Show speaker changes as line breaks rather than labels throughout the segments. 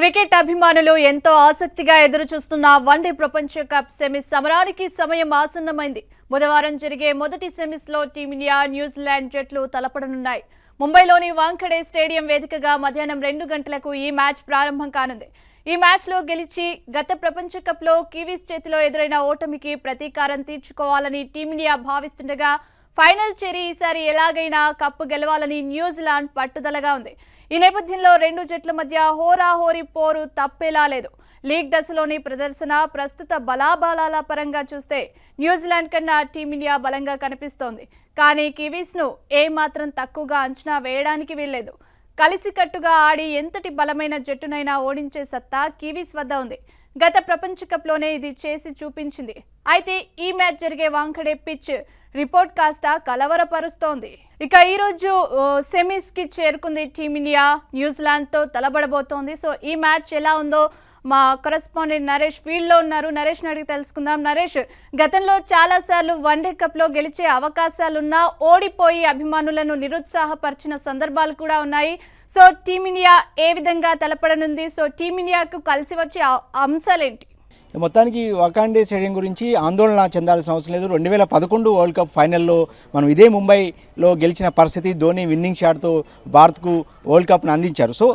cricket అభిమానులు ఎంతో ఆసక్తిగా ఎదురుచూస్తున్న వన్డే ప్రపంచ కప్ సెమీస్ సమరానికి సమయం ఆసన్నమైంది బుధవారం జరిగే మొదటి సెమీస్లో టీమిండియా న్యూజిలాండ్ జట్లు తలపడనున్నాయి ముంబైలోని వాంఖడే స్టేడియం వేదికగా మధ్యాహ్నం రెండు గంటలకు ఈ మ్యాచ్ ప్రారంభం కానుంది ఈ మ్యాచ్లో గెలిచి గత ప్రపంచ కప్లో కివీస్ చేతిలో ఎదురైన ఓటమికి ప్రతీకారం తీర్చుకోవాలని టీమిండియా భావిస్తుండగా ఫైనల్ చెరీ ఈసారి ఎలాగైనా కప్పు గెలవాలని న్యూజిలాండ్ పట్టుదలగా ఉంది ఈ నేపథ్యంలో రెండు జట్ల మధ్య హోరాహోరీ పోరు తప్పేలా లేదు లీగ్ దశలోని ప్రదర్శన ప్రస్తుత బలాబలాల పరంగా చూస్తే న్యూజిలాండ్ కన్నా టీమిండియా బలంగా కనిపిస్తోంది కానీ కివీస్ను ఏమాత్రం తక్కువగా అంచనా వేయడానికి వీల్లేదు కలిసికట్టుగా ఆడి ఎంతటి బలమైన జట్టునైనా ఓడించే సత్తా కివీస్ వద్ద ఉంది గత ప్రపంచ ఇది చేసి చూపించింది అయితే ఈ మ్యాచ్ జరిగే వాంఖడే పిచ్ రిపోర్ట్ కాస్త కలవరపరుస్తోంది ఇక ఈరోజు సెమీస్కి చేరుకుంది టీమిండియా న్యూజిలాండ్తో తలబడబోతోంది సో ఈ మ్యాచ్ ఎలా ఉందో మా కరస్పాండెంట్ నరేష్ ఫీల్డ్లో ఉన్నారు నరేష్ని అడిగి తెలుసుకుందాం నరేష్ గతంలో చాలా చాలాసార్లు వన్డే కప్లో గెలిచే అవకాశాలున్నా ఓడిపోయి అభిమానులను నిరుత్సాహపరిచిన సందర్భాలు కూడా ఉన్నాయి సో టీమిండియా ఏ విధంగా తలపడనుంది సో టీమిండియాకు కలిసి వచ్చే అంశాలేంటి
మొత్తానికి వకాండే స్టేడియం గురించి ఆందోళన చెందాల్సిన అవసరం లేదు రెండు వేల పదకొండు వరల్డ్ కప్ ఫైనల్లో మనం ఇదే ముంబైలో గెలిచిన పరిస్థితి ధోని విన్నింగ్ షాట్తో భారత్కు వరల్డ్ కప్ను అందించారు సో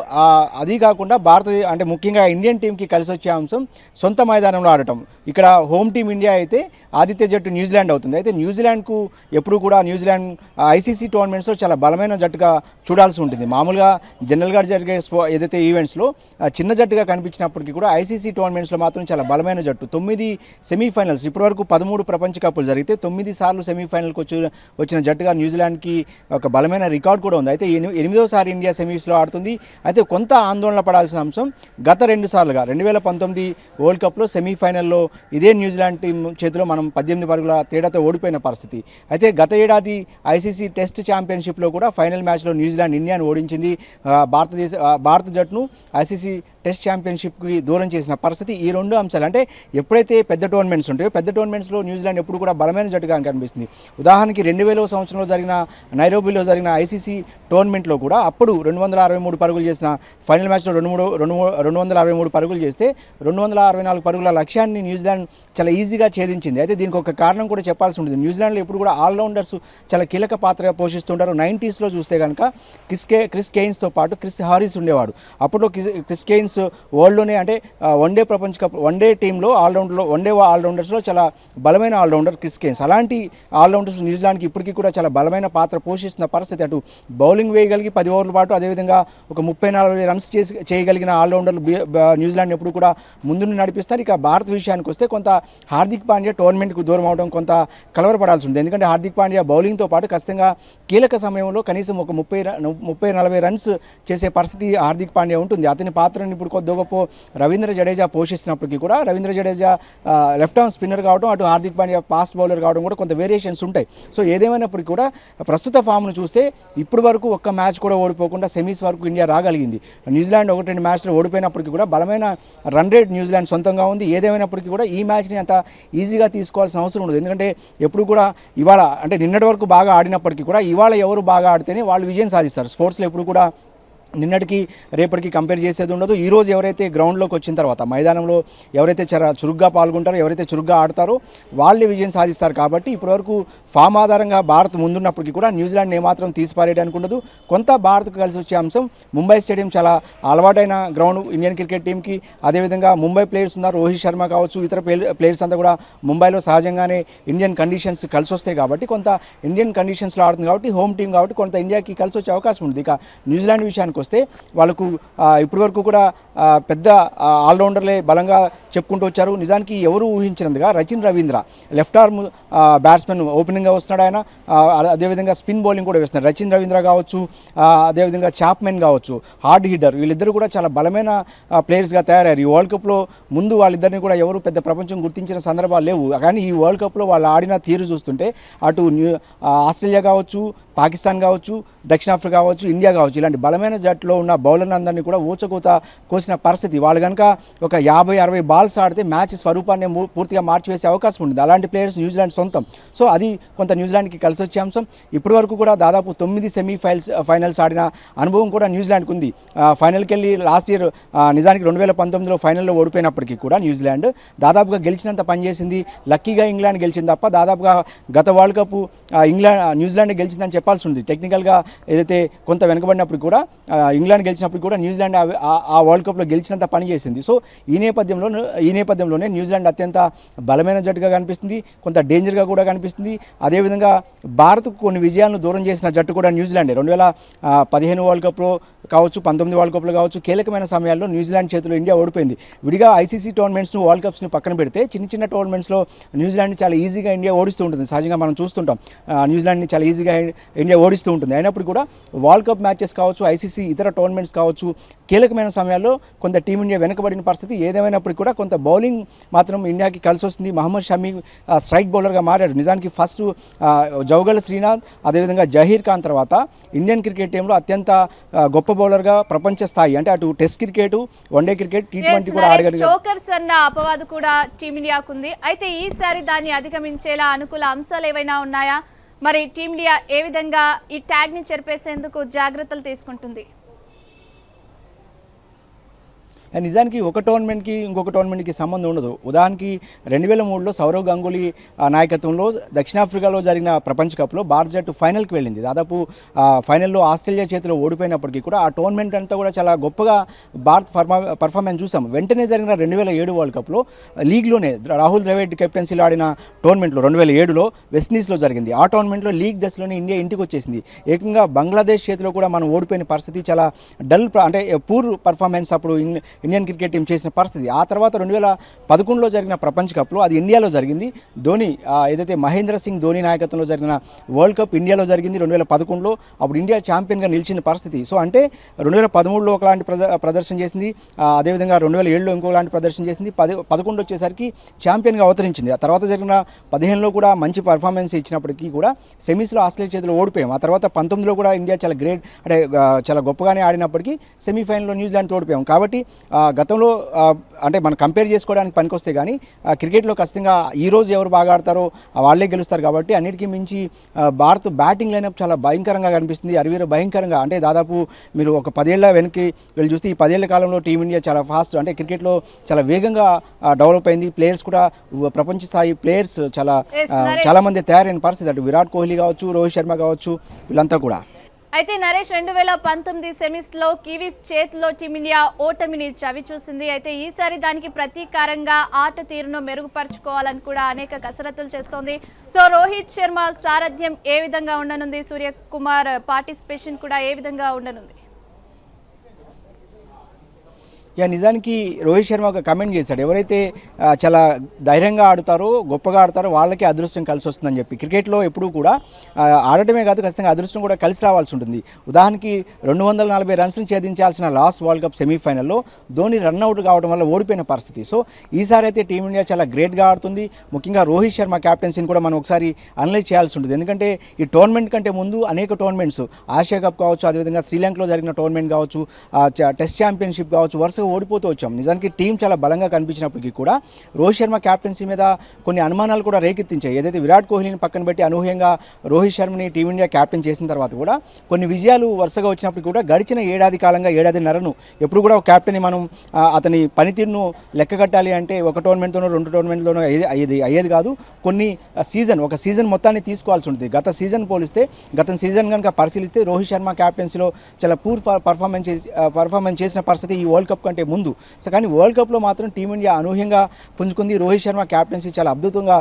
అది కాకుండా భారత అంటే ముఖ్యంగా ఇండియన్ టీంకి కలిసి వచ్చే అంశం సొంత మైదానంలో ఆడటం ఇక్కడ హోమ్ టీం ఇండియా అయితే ఆదిత్య జట్టు న్యూజిలాండ్ అవుతుంది అయితే న్యూజిలాండ్కు ఎప్పుడు కూడా న్యూజిలాండ్ ఐసీసీ టోర్నమెంట్స్లో చాలా బలమైన జట్టుగా చూడాల్సి ఉంటుంది మామూలుగా జనరల్గా జరిగే ఏదైతే ఈవెంట్స్లో చిన్న జట్టుగా కనిపించినప్పటికీ కూడా ఐసీసీ టోర్నమెంట్స్లో మాత్రం చాలా బలమైన బలమైన జట్టు తొమ్మిది సెమీఫైనల్స్ ఇప్పటివరకు పదమూడు ప్రపంచ కప్పులు జరిగితే తొమ్మిది సార్లు సెమీఫైనల్కి వచ్చి వచ్చిన జట్టుగా న్యూజిలాండ్కి ఒక బలమైన రికార్డ్ కూడా ఉంది అయితే ఎనిమిదోసారి ఇండియా సెమీస్లో ఆడుతుంది అయితే కొంత ఆందోళన పడాల్సిన అంశం గత రెండు సార్లుగా రెండు వేల పంతొమ్మిది వరల్డ్ కప్లో సెమీఫైనల్లో ఇదే న్యూజిలాండ్ టీం చేతిలో మనం పద్దెనిమిది పరుగుల తేడాతో ఓడిపోయిన పరిస్థితి అయితే గత ఏడాది ఐసీసీ టెస్ట్ ఛాంపియన్షిప్లో కూడా ఫైనల్ మ్యాచ్లో న్యూజిలాండ్ ఇండియాను ఓడించింది భారతదేశ భారత జట్టును ఐసీసీ టెస్ట్ ఛాంపియన్షిప్కి దూరం చేసిన పరిస్థితి ఈ రెండు అంశాలు అంటే ఎప్పుడైతే పెద్ద టోర్నమెంట్స్ ఉంటాయో పెద్ద టోర్నమెంట్స్లో న్యూజిలాండ్ ఎప్పుడు కూడా బలమైన జట్టుగా కనిపిస్తుంది ఉదాహరణకి రెండు వేల సంవత్సరంలో జరిగిన నైరోబీలో జరిగిన ఐసీసీ టోర్నమెంట్లో కూడా అప్పుడు రెండు వందల అరవై మూడు పరుగులు చేసిన ఫైనల్ మ్యాచ్లో రెండు మూడు రెండు రెండు వందల అరవై మూడు పరుగులు చేస్తే రెండు వందల అరవై నాలుగు పరుగుల లక్ష్యాన్ని న్యూజిలాండ్ చాలా ఈజీగా ఛేదించింది అయితే దీనికి ఒక కారణం కూడా చెప్పాల్సి ఉంటుంది న్యూజిలాండ్లో ఎప్పుడు కూడా ఆల్రౌండర్స్ చాలా కీలక పాత్ర పోషిస్తుంటారు నైంటీస్లో చూస్తే కనుక క్రిస్ కే క్రిస్ కెయిన్స్తో పాటు క్రిస్ హారీస్ ఉండేవాడు క్రిస్ క్రిస్ కెయిన్స్ ప్లేయర్స్ వరల్డ్లోనే అంటే వన్ డే ప్రపంచ కప్ వన్ డే టీంలో వన్ డే ఆల్రౌండర్స్లో చాలా బలమైన ఆల్రౌండర్ క్రిస్ కేన్స్ అలాంటి ఆల్రౌండర్స్ న్యూజిలాండ్కి ఇప్పటికీ కూడా చాలా బలమైన పాత్ర పోషిస్తున్న పరిస్థితి అటు బౌలింగ్ వేయగలిగి పది ఓవర్ల పాటు అదేవిధంగా ఒక ముప్పై నలభై రన్స్ చేసి చేయగలిగిన ఆల్రౌండర్లు న్యూజిలాండ్ ఎప్పుడు కూడా ముందుని నడిపిస్తారు ఇక భారత్ విషయానికి వస్తే కొంత హార్దిక్ పాండ్యా టోర్నమెంట్కు దూరం అవడం కొంత కలవరపడాల్సి ఉంది ఎందుకంటే హార్దిక్ పాండ్యా బౌలింగ్తో పాటు ఖచ్చితంగా కీలక సమయంలో కనీసం ఒక ముప్పై ముప్పై నలభై రన్స్ చేసే పరిస్థితి హార్దిక్ పాండ్యా ఉంటుంది అతని పాత్రని ఇప్పుడు కొద్దిగా గొప్ప రవీంద్ర జడేజా పోషిస్తున్నప్పటికీ కూడా Ravindra Jadeja left arm spinner కావడం అటు హార్దిక్ పాండ్యా ఫాస్ట్ బౌలర్ కావడం కూడా కొంత వేరియేషన్స్ ఉంటాయి సో ఏదేమైనప్పటికీ కూడా ప్రస్తుత ఫామ్ను చూస్తే ఇప్పటి వరకు ఒక్క మ్యాచ్ కూడా ఓడిపోకుండా సెమీస్ వరకు ఇండియా రాగలిగింది న్యూజిలాండ్ ఒకటి రెండు మ్యాచ్లు ఓడిపోయినప్పటికీ కూడా బలమైన రన్ రేట్ న్యూజిలాండ్ సొంతంగా ఉంది ఏదేమైనప్పటికీ కూడా ఈ మ్యాచ్ని అంత ఈజీగా తీసుకోవాల్సిన అవసరం ఉండదు ఎందుకంటే ఎప్పుడు కూడా ఇవాళ అంటే నిన్నటి వరకు బాగా ఆడినప్పటికీ కూడా ఇవాళ ఎవరు బాగా ఆడితేనే వాళ్ళు విజయం సాధిస్తారు స్పోర్ట్స్లో ఎప్పుడు కూడా నిన్నటికి రేపటికి కంపేర్ చేసేది ఉండదు ఈరోజు ఎవరైతే గ్రౌండ్లోకి వచ్చిన తర్వాత మైదానంలో ఎవరైతే చర చురుగ్గా పాల్గొంటారో ఎవరైతే చురుగ్గా ఆడతారో వాళ్ళే విజయం సాధిస్తారు కాబట్టి ఇప్పటివరకు ఫామ్ ఆధారంగా భారత్ ముందున్నప్పటికీ కూడా న్యూజిలాండ్ ఏమాత్రం తీసిపారేయడానికి ఉండదు కొంత భారత్కు కలిసి వచ్చే అంశం ముంబై స్టేడియం చాలా అలవాటైన గ్రౌండ్ ఇండియన్ క్రికెట్ టీంకి అదేవిధంగా ముంబై ప్లేయర్స్ ఉన్నారు రోహిత్ శర్మ కావచ్చు ఇతర ప్లేయర్స్ అంతా కూడా ముంబైలో సహజంగానే ఇండియన్ కండిషన్స్ కలిసి వస్తాయి కాబట్టి కొంత ఇండియన్ కండిషన్స్లో ఆడుతుంది కాబట్టి హోమ్ టీం కాబట్టి కొంత ఇండియాకి కలిసి వచ్చే అవకాశం ఉంది ఇక న్యూజిలాండ్ విషయానికి వస్తే వాళ్ళకు ఇప్పటి వరకు కూడా పెద్ద ఆల్రౌండర్లే బలంగా చెప్పుకుంటూ వచ్చారు నిజానికి ఎవరు ఊహించినందుగా Rachin Ravindra left arm batsman ఓపెనింగ్గా వస్తున్నాడు ఆయన అదేవిధంగా స్పిన్ బౌలింగ్ కూడా వేస్తున్నాడు రచిన్ రవీంద్ర కావచ్చు అదేవిధంగా చాప్మెన్ కావచ్చు హార్డ్ హిట్టర్ వీళ్ళిద్దరూ కూడా చాలా బలమైన ప్లేయర్స్గా తయారయ్యారు ఈ వరల్డ్ కప్లో ముందు వాళ్ళిద్దరిని కూడా ఎవరు పెద్ద ప్రపంచం గుర్తించిన సందర్భాలు లేవు కానీ ఈ వరల్డ్ కప్లో వాళ్ళు ఆడిన తీరు చూస్తుంటే అటు ఆస్ట్రేలియా కావచ్చు పాకిస్తాన్ కావచ్చు దక్షిణాఫ్రికా కావచ్చు ఇండియా కావచ్చు ఇలాంటి బలమైన జట్టులో ఉన్న బౌలర్లందరినీ కూడా ఊచకూత కోసిన పరిస్థితి వాళ్ళు కనుక ఒక యాభై అరవై బాల్స్ ఆడితే మ్యాచ్ స్వరూపాన్ని పూర్తిగా మార్చివేసే అవకాశం ఉంటుంది అలాంటి ప్లేయర్స్ న్యూజిలాండ్ సొంతం సో అది కొంత న్యూజిలాండ్కి కలిసి వచ్చే అంశం ఇప్పటివరకు కూడా దాదాపు తొమ్మిది ఫైల్స్ ఫైనల్స్ ఆడిన అనుభవం కూడా న్యూజిలాండ్కి ఉంది ఫైనల్కి వెళ్ళి లాస్ట్ ఇయర్ నిజానికి రెండు వేల పంతొమ్మిదిలో ఫైనల్లో ఓడిపోయినప్పటికీ కూడా న్యూజిలాండ్ దాదాపుగా గెలిచినంత పనిచేసింది లక్కీగా ఇంగ్లాండ్ గెలిచింది తప్ప దాదాపుగా గత వరల్డ్ కప్ ఇంగ్లాండ్ న్యూజిలాండ్ గెలిచిందని చెప్పాల్సి ఉంది టెక్నికల్గా ఏదైతే కొంత వెనుకబడినప్పుడు కూడా ఇంగ్లాండ్ గెలిచినప్పుడు కూడా న్యూజిలాండ్ ఆ వరల్డ్ కప్లో గెలిచినంత పని చేసింది సో ఈ నేపథ్యంలో ఈ నేపథ్యంలోనే న్యూజిలాండ్ అత్యంత బలమైన జట్టుగా కనిపిస్తుంది కొంత డేంజర్గా కూడా కనిపిస్తుంది అదేవిధంగా భారత్కు కొన్ని విజయాలను దూరం చేసిన జట్టు కూడా న్యూజిలాండే రెండు వేల పదిహేను వరల్డ్ కప్లో కావచ్చు పంతొమ్మిది వరల్డ్ కప్లో కావచ్చు కీలకమైన సమయాల్లో న్యూజిలాండ్ చేతిలో ఇండియా ఓడిపోయింది విడిగా ఐసీసీ టోర్నమెంట్స్ను వరల్డ్ కప్స్ని పక్కన పెడితే చిన్న చిన్న టోర్నమెంట్స్లో న్యూజిలాండ్ చాలా ఈజీగా ఇండియా ఓడిస్తూ ఉంటుంది సహజంగా మనం చూస్తుంటాం న్యూజిలాండ్ని చాలా ఈజీగా ఇండియా ఓడిస్తూ ఉంటుంది అయినప్పుడు కూడా వరల్డ్ కప్ మ్యాచెస్ కావచ్చు ఐసీసీ ఇతర టోర్నమెంట్స్ కావచ్చు కీలకమైన సమయాల్లో కొంత టీమిండియా వెనుకబడిన పరిస్థితి ఏదేమైనప్పుడు కూడా కొంత బౌలింగ్ మాత్రం ఇండియాకి కలిసి వస్తుంది మహమ్మద్ షమీ స్ట్రైక్ బౌలర్గా మారాడు నిజానికి ఫస్ట్ జౌగల్ శ్రీనాథ్ అదేవిధంగా జహీర్ ఖాన్ తర్వాత ఇండియన్ క్రికెట్ టీంలో అత్యంత గొప్ప బౌలర్గా ప్రపంచ స్థాయి అంటే అటు test cricket one day cricket T twenty కూడా జోకర్స్
అన్న అపవాదు కూడా టీమిండియాకు ఉంది అయితే ఈసారి దాన్ని అధిగమించేలా అనుకూల అంశాలు ఏవైనా ఉన్నాయా మరి టీమిండియా ఏ విధంగా ఈ ట్యాగ్ని చెరిపేసేందుకు జాగ్రత్తలు తీసుకుంటుంది
నిజానికి ఒక టోర్నమెంట్కి ఇంకొక టోర్నమెంట్కి సంబంధం ఉండదు ఉదాహరణకి రెండు వేల మూడులో సౌరవ్ గంగూలీ నాయకత్వంలో దక్షిణాఫ్రికాలో జరిగిన ప్రపంచ కప్లో భారత జట్టు ఫైనల్కి వెళ్ళింది దాదాపు ఫైనల్లో ఆస్ట్రేలియా చేతిలో ఓడిపోయినప్పటికీ కూడా ఆ టోర్నమెంట్ అంతా కూడా చాలా గొప్పగా భారత్ పర్ఫార్మెన్స్ చూసాం వెంటనే జరిగిన రెండు వేల ఏడు వరల్డ్ కప్లో లీగ్లోనే రాహుల్ ద్రవిడ్ కెప్టెన్సీలో ఆడిన టోర్నమెంట్లో రెండు వేల ఏడులో వెస్టిండీస్లో జరిగింది ఆ టోర్నమెంట్లో లీగ్ దశలోనే ఇండియా ఇంటికి వచ్చేసింది ఏకంగా బంగ్లాదేశ్ చేతిలో కూడా మనం ఓడిపోయిన పరిస్థితి చాలా డల్ అంటే పూర్ పర్ఫార్మెన్స్ అప్పుడు ఇండియన్ క్రికెట్ టీం చేసిన పరిస్థితి ఆ తర్వాత రెండు వేల పదకొండులో జరిగిన ప్రపంచ కప్లో అది ఇండియాలో జరిగింది ధోని ఏదైతే మహేంద్ర సింగ్ ధోని నాయకత్వంలో జరిగిన వరల్డ్ కప్ ఇండియాలో జరిగింది రెండు వేల పదకొండులో అప్పుడు ఇండియా ఛాంపియన్గా నిలిచిన పరిస్థితి సో అంటే రెండు వేల పదమూడులో ఒకలాంటి ప్రదర్శన చేసింది అదేవిధంగా రెండు వేల ఏడులో ఇంకోలాంటి ప్రదర్శన చేసింది పది పదకొండు వచ్చేసరికి ఛాంపియన్గా అవతరించింది ఆ తర్వాత జరిగిన పదిహేనులో కూడా మంచి పర్ఫార్మెన్స్ ఇచ్చినప్పటికీ కూడా సెమీస్లో ఆస్ట్రేలియా చేతిలో ఓడిపోయాం ఆ తర్వాత పంతొమ్మిదిలో కూడా ఇండియా చాలా గ్రేట్ అంటే చాలా గొప్పగానే ఆడినప్పటికీ సెమీఫైనల్లో న్యూజిలాండ్తో ఓడిపోయాం కాబట్టి గతంలో అంటే మనం కంపేర్ చేసుకోవడానికి పనికొస్తే కానీ క్రికెట్లో ఖచ్చితంగా ఈరోజు ఎవరు బాగా ఆడతారో వాళ్ళే గెలుస్తారు కాబట్టి అన్నిటికీ మించి భారత్ బ్యాటింగ్ లైనప్ చాలా భయంకరంగా కనిపిస్తుంది అరవీర భయంకరంగా అంటే దాదాపు మీరు ఒక పదేళ్ల వెనక్కి వీళ్ళు చూస్తే ఈ పదేళ్ల కాలంలో టీమిండియా చాలా ఫాస్ట్ అంటే క్రికెట్లో చాలా వేగంగా డెవలప్ అయింది ప్లేయర్స్ కూడా ప్రపంచ స్థాయి ప్లేయర్స్ చాలా చాలామంది తయారైన పరిస్థితి అటు విరాట్ కోహ్లీ కావచ్చు రోహిత్ శర్మ కావచ్చు వీళ్ళంతా కూడా
అయితే నరేష్ రెండు వేల పంతొమ్మిది సెమీస్లో కివీస్ చేతిలో టీమిండియా ఓటమిని చవి చూసింది అయితే ఈసారి దానికి ప్రతీకారంగా ఆట తీరును మెరుగుపరుచుకోవాలని కూడా అనేక కసరత్తులు చేస్తోంది సో రోహిత్ శర్మ సారథ్యం ఏ విధంగా ఉండనుంది సూర్యకుమార్ పార్టిసిపేషన్ కూడా ఏ విధంగా ఉండనుంది
ఇక నిజానికి రోహిత్ శర్మ ఒక కమెంట్ చేశాడు ఎవరైతే చాలా ధైర్యంగా ఆడతారో గొప్పగా ఆడతారో వాళ్ళకే అదృష్టం కలిసి వస్తుందని చెప్పి క్రికెట్లో ఎప్పుడూ కూడా ఆడటమే కాదు ఖచ్చితంగా అదృష్టం కూడా కలిసి రావాల్సి ఉంటుంది ఉదాహరణకి రెండు వందల నలభై రన్స్ని ఛేదించాల్సిన లాస్ట్ వరల్డ్ కప్ సెమీఫైనల్లో ధోని రన్అట్ కావడం వల్ల ఓడిపోయిన పరిస్థితి సో ఈసారి అయితే టీమిండియా చాలా గ్రేట్గా ఆడుతుంది ముఖ్యంగా రోహిత్ శర్మ క్యాప్టెన్సీని కూడా మనం ఒకసారి అనలైజ్ చేయాల్సి ఉంటుంది ఎందుకంటే ఈ టోర్నమెంట్ కంటే ముందు అనేక టోర్నమెంట్స్ ఆసియా కప్ కావచ్చు అదేవిధంగా శ్రీలంకలో జరిగిన టోర్నమెంట్ కావచ్చు టెస్ట్ ఛాంపియన్షిప్ కావచ్చు వరుస ఓడిపోతూ వచ్చాం నిజానికి టీం చాలా బలంగా కనిపించినప్పటికీ కూడా రోహిత్ శర్మ క్యాప్టెన్సీ మీద కొన్ని అనుమానాలు కూడా రేకెత్తించాయి ఏదైతే విరాట్ కోహ్లీని పక్కన పెట్టి అనూహ్యంగా రోహిత్ శర్మని టీమిండియా క్యాప్టెన్ చేసిన తర్వాత కూడా కొన్ని విజయాలు వరుసగా వచ్చినప్పటికీ కూడా గడిచిన ఏడాది కాలంగా ఏడాదిన్నరను ఎప్పుడు కూడా ఒక క్యాప్టెన్ మనం అతని పనితీరును లెక్కగట్టాలి అంటే ఒక టోర్నమెంట్తోనో రెండు టోర్నమెంట్లోనో అయ్యేది అయ్యేది కాదు కొన్ని సీజన్ ఒక సీజన్ మొత్తాన్ని తీసుకోవాల్సి ఉంటుంది గత సీజన్ పోలిస్తే గత సీజన్ కనుక పరిశీలిస్తే రోహిత్ శర్మ క్యాప్టెన్సీలో చాలా పూర్ పర్ఫార్మెన్స్ పర్ఫార్మెన్స్ చేసిన పరిస్థితి ఈ వరల్డ్ కప్ కంటే కంటే ముందు సో కానీ వరల్డ్ కప్లో మాత్రం టీమిండియా అనూహ్యంగా పుంజుకుంది రోహిత్ శర్మ క్యాప్టెన్సీ చాలా అద్భుతంగా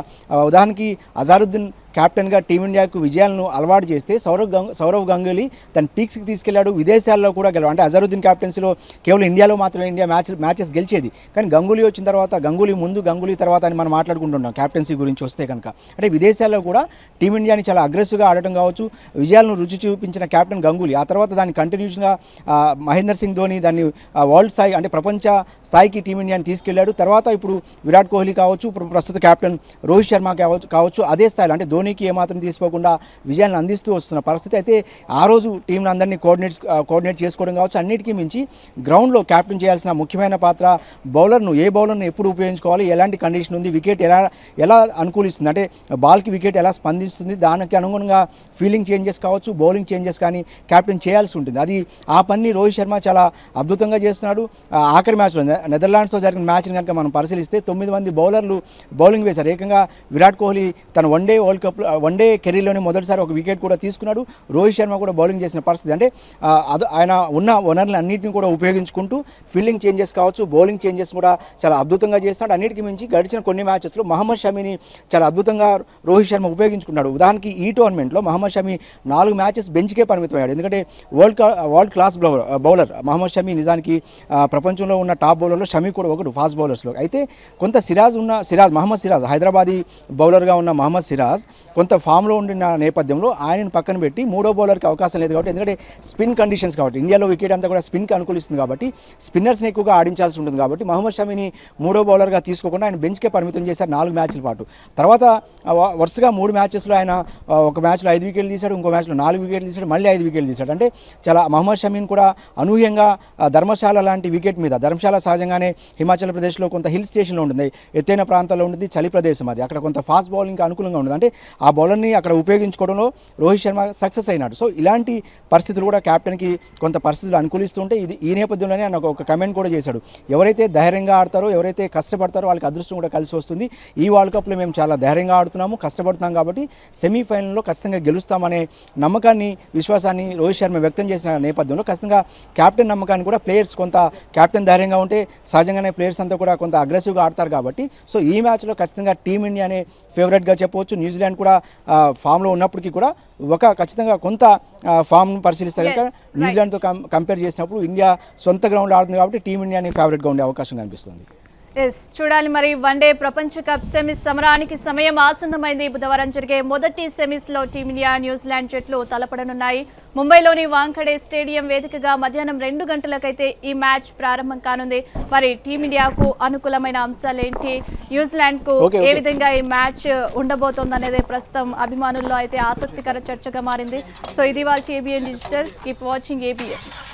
ఉదాహరణకి అజారుద్దీన్ కెప్టెన్గా టీమిండియాకు విజయాలను అలవాటు చేస్తే సౌరవ్ గంగ సౌరవ్ గంగూలీ తన పీక్స్కి తీసుకెళ్లాడు విదేశాల్లో కూడా గెలవాడు అంటే అజరుద్దీన్ క్యాప్టెన్సీలో కేవలం ఇండియాలో మాత్రమే ఇండియా మ్యాచ్ మ్యాచెస్ గెలిచేది కానీ గంగూలీ వచ్చిన తర్వాత గంగూలీ ముందు గంగూలీ తర్వాత అని మనం మాట్లాడుకుంటున్నాం కెప్టెన్సీ గురించి వస్తే కనుక అంటే విదేశాల్లో కూడా టీమిండియాని చాలా అగ్రెసివ్గా ఆడటం కావచ్చు విజయాలను రుచి చూపించిన కెప్టెన్ గంగూలీ ఆ తర్వాత దాన్ని కంటిన్యూస్గా మహేందర్ సింగ్ ధోని దాన్ని వరల్డ్ స్థాయి అంటే ప్రపంచ స్థాయికి టీమిండియాని తీసుకెళ్లాడు తర్వాత ఇప్పుడు విరాట్ కోహ్లీ కావచ్చు ఇప్పుడు ప్రస్తుత కెప్టెన్ రోహిత్ శర్మ కావచ్చు కావచ్చు అదే స్థాయిలో అంటే ధోని ధోనికి ఏమాత్రం తీసుకోకుండా విజయాన్ని అందిస్తూ వస్తున్న పరిస్థితి అయితే ఆ రోజు టీంను అందరినీ కోఆర్డినేట్స్ కోఆర్డినేట్ చేసుకోవడం కావచ్చు అన్నిటికీ మించి గ్రౌండ్లో క్యాప్టెన్ చేయాల్సిన ముఖ్యమైన పాత్ర బౌలర్ను ఏ బౌలర్ను ఎప్పుడు ఉపయోగించుకోవాలి ఎలాంటి కండిషన్ ఉంది వికెట్ ఎలా ఎలా అనుకూలిస్తుంది అంటే బాల్కి వికెట్ ఎలా స్పందిస్తుంది దానికి అనుగుణంగా ఫీల్డింగ్ చేంజెస్ కావచ్చు బౌలింగ్ చేంజెస్ కానీ క్యాప్టెన్ చేయాల్సి ఉంటుంది అది ఆ పని రోహిత్ శర్మ చాలా అద్భుతంగా చేస్తున్నాడు ఆఖరి మ్యాచ్లో నెదర్లాండ్స్తో జరిగిన మ్యాచ్ని కనుక మనం పరిశీలిస్తే తొమ్మిది మంది బౌలర్లు బౌలింగ్ వేశారు ఏకంగా విరాట్ కోహ్లీ తన one day world cup one day కెరీర్లోనే మొదటిసారి ఒక వికెట్ కూడా తీసుకున్నాడు రోహిత్ శర్మ కూడా బౌలింగ్ చేసిన పరిస్థితి అంటే ఆయన ఉన్న వనరులు అన్నింటిని కూడా ఉపయోగించుకుంటూ ఫీల్డింగ్ చేంజెస్ కావచ్చు బౌలింగ్ చేంజెస్ కూడా చాలా అద్భుతంగా చేస్తున్నాడు అన్నిటికి మించి గడిచిన కొన్ని మ్యాచెస్లో మహమ్మద్ షమీని చాలా అద్భుతంగా రోహిత్ శర్మ ఉపయోగించుకున్నాడు ఉదాహరణకి ఈ టోర్నమెంట్లో మహమ్మద్ షమీ నాలుగు మ్యాచెస్ బెంచ్కే పరిమితమయ్యాడు ఎందుకంటే world world class bowler bowler Mohammed Shami నిజానికి ప్రపంచంలో ఉన్న టాప్ బౌలర్లో షమీ కూడా ఒకడు ఫాస్ట్ బౌలర్స్లో అయితే కొంత సిరాజ్ ఉన్న సిరాజ్ మహమ్మద్ సిరాజ్ హైదరాబాదీ బౌలర్గా ఉన్న మహమ్మద్ సిరాజ్ కొంత ఫామ్లో ఉండిన నేపథ్యంలో ఆయనను పక్కన పెట్టి మూడో బౌలర్కి అవకాశం లేదు కాబట్టి ఎందుకంటే స్పిన్ కండిషన్స్ కాబట్టి ఇండియాలో వికెట్ అంతా కూడా స్పిన్కి అనుకూలిస్తుంది కాబట్టి స్పిన్నర్స్ని ఎక్కువగా ఆడించాల్సి ఉంటుంది కాబట్టి మహమ్మద్ షమిని మూడో బౌలర్గా తీసుకోకుండా ఆయన బెంచ్కే పరిమితం చేశారు నాలుగు మ్యాచ్ల పాటు తర్వాత వరుసగా మూడు మ్యాచెస్లో ఆయన ఒక మ్యాచ్లో ఐదు వికెట్లు తీశాడు ఇంకో మ్యాచ్లో నాలుగు వికెట్లు తీశాడు మళ్ళీ ఐదు వికెట్లు తీశాడు అంటే చాలా మహమ్మద్ షమీన్ కూడా అనూహ్యంగా ధర్మశాల లాంటి వికెట్ మీద ధర్మశాల సహజంగానే హిమాచల్ ప్రదేశ్లో కొంత హిల్ స్టేషన్లో ఉంటుంది ఎత్తైన ప్రాంతాల్లో ఉంటుంది చలి ప్రదేశం అది అక్కడ కొంత ఫాస్ట్ బౌలింగ్కి అనుకూలంగా ఉంటుంది అంటే ఆ బౌలర్ని అక్కడ ఉపయోగించుకోవడంలో రోహిత్ శర్మ సక్సెస్ అయినాడు సో ఇలాంటి పరిస్థితులు కూడా క్యాప్టెన్కి కొంత పరిస్థితులు అనుకూలిస్తుంటే ఇది ఈ నేపథ్యంలోనే ఆయన ఒక కమెంట్ కూడా చేశాడు ఎవరైతే ధైర్యంగా ఆడతారో ఎవరైతే కష్టపడతారో వాళ్ళకి అదృష్టం కూడా కలిసి వస్తుంది ఈ వరల్డ్ కప్లో మేము చాలా ధైర్యంగా ఆడుతున్నాము కష్టపడుతున్నాం కాబట్టి సెమీఫైనల్లో ఖచ్చితంగా గెలుస్తామనే నమ్మకాన్ని విశ్వాసాన్ని రోహిత్ శర్మ వ్యక్తం చేసిన నేపథ్యంలో ఖచ్చితంగా క్యాప్టెన్ నమ్మకాన్ని కూడా ప్లేయర్స్ కొంత క్యాప్టెన్ ధైర్యంగా ఉంటే సహజంగానే ప్లేయర్స్ అంతా కూడా కొంత అగ్రెసివ్గా ఆడతారు కాబట్టి సో ఈ మ్యాచ్లో ఖచ్చితంగా టీమిండియానే ఫేవరెట్గా చెప్పవచ్చు న్యూజిలాండ్ ప్రజెంట్ కూడా ఫామ్లో ఉన్నప్పటికీ కూడా ఒక ఖచ్చితంగా కొంత ఫామ్ను పరిశీలిస్తే కనుక న్యూజిలాండ్తో కంపేర్ చేసినప్పుడు ఇండియా సొంత గ్రౌండ్లో ఆడుతుంది కాబట్టి టీమిండియాని ఫేవరెట్గా ఉండే అవకాశం కనిపిస్తుంది
ఎస్ చూడాలి మరి వన్డే ప్రపంచ కప్ సెమీస్ సమరానికి సమయం ఆసన్నమైంది బుధవారం జరిగే మొదటి సెమీస్ లో టీమిండియా న్యూజిలాండ్ జట్లు తలపడనున్నాయి ముంబైలోని వాంఖడే స్టేడియం వేదికగా మధ్యాహ్నం రెండు గంటలకైతే ఈ మ్యాచ్ ప్రారంభం కానుంది మరి టీమిండియాకు అనుకూలమైన అంశాలేంటి న్యూజిలాండ్ కు ఏ విధంగా ఈ మ్యాచ్ ఉండబోతోంది అనేది ప్రస్తుతం అభిమానుల్లో అయితే ఆసక్తికర చర్చగా మారింది సో ఇది వాళ్ళ ABN digital keep watching ABN